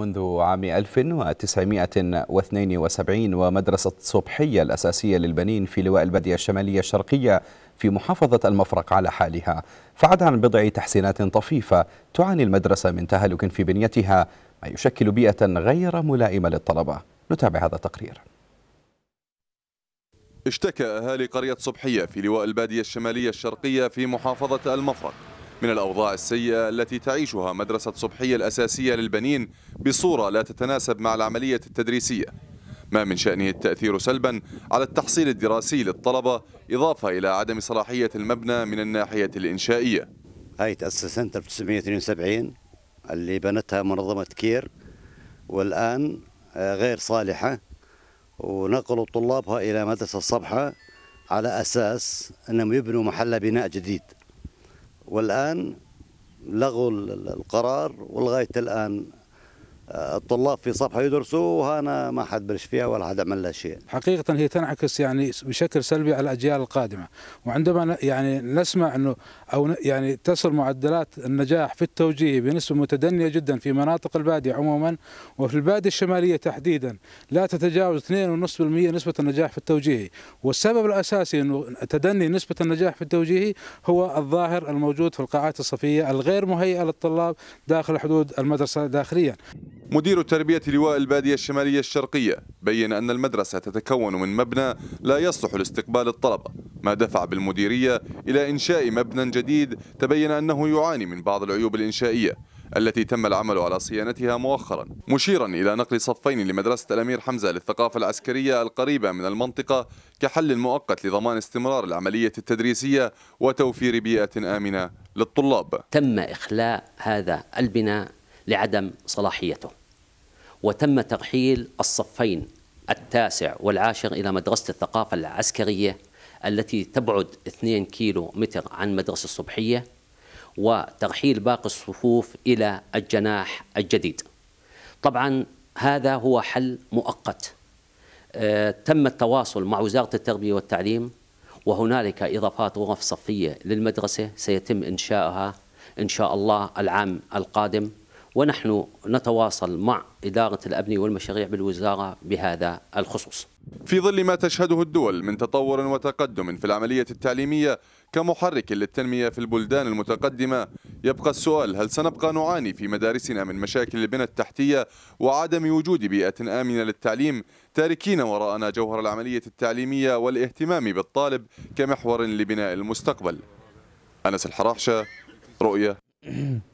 منذ عام 1972 ومدرسة صبحية الأساسية للبنين في لواء البادية الشمالية الشرقية في محافظة المفرق على حالها فعد عن بضع تحسينات طفيفة تعاني المدرسة من تهالك في بنيتها ما يشكل بيئة غير ملائمة للطلبة نتابع هذا التقرير اشتكى أهالي قرية صبحية في لواء البادية الشمالية الشرقية في محافظة المفرق من الأوضاع السيئة التي تعيشها مدرسة صبحية الأساسية للبنين بصورة لا تتناسب مع العملية التدريسية ما من شأنه التأثير سلبا على التحصيل الدراسي للطلبة إضافة إلى عدم صلاحية المبنى من الناحية الإنشائية هاي تأسست سنة 1972 اللي بنتها منظمة كير والآن آه، غير صالحة ونقلوا طلابها إلى مدرسة الصبحة على أساس أنهم يبنوا محل بناء جديد والآن لغوا القرار ولغاية الآن الطلاب في صفحه يدرسوا وهنا ما حد برش فيها ولا حد عمل لها شيء. حقيقه هي تنعكس يعني بشكل سلبي على الاجيال القادمه، وعندما يعني نسمع انه او يعني تصل معدلات النجاح في التوجيه بنسبه متدنيه جدا في مناطق الباديه عموما وفي الباديه الشماليه تحديدا لا تتجاوز 2.5% نسبه النجاح في التوجيهي، والسبب الاساسي انه تدني نسبه النجاح في التوجيهي هو الظاهر الموجود في القاعات الصفيه الغير مهيئه للطلاب داخل حدود المدرسه داخليا. مدير التربية لواء البادية الشمالية الشرقية بين أن المدرسة تتكون من مبنى لا يصلح لاستقبال الطلبة ما دفع بالمديرية إلى إنشاء مبنى جديد تبين أنه يعاني من بعض العيوب الإنشائية التي تم العمل على صيانتها مؤخرا مشيرا إلى نقل صفين لمدرسة الأمير حمزة للثقافة العسكرية القريبة من المنطقة كحل مؤقت لضمان استمرار العملية التدريسية وتوفير بيئة آمنة للطلاب تم إخلاء هذا البناء لعدم صلاحيته وتم ترحيل الصفين التاسع والعاشر إلى مدرسة الثقافة العسكرية التي تبعد 2 كيلو متر عن مدرسة الصبحية وترحيل باقي الصفوف إلى الجناح الجديد طبعا هذا هو حل مؤقت آه، تم التواصل مع وزارة التربية والتعليم وهنالك إضافات غرف صفية للمدرسة سيتم إنشائها إن شاء الله العام القادم ونحن نتواصل مع إدارة الأبنية والمشاريع بالوزارة بهذا الخصوص في ظل ما تشهده الدول من تطور وتقدم في العملية التعليمية كمحرك للتنمية في البلدان المتقدمة يبقى السؤال هل سنبقى نعاني في مدارسنا من مشاكل البنى التحتية وعدم وجود بيئة آمنة للتعليم تاركين وراءنا جوهر العملية التعليمية والاهتمام بالطالب كمحور لبناء المستقبل أنس الحراحشة رؤية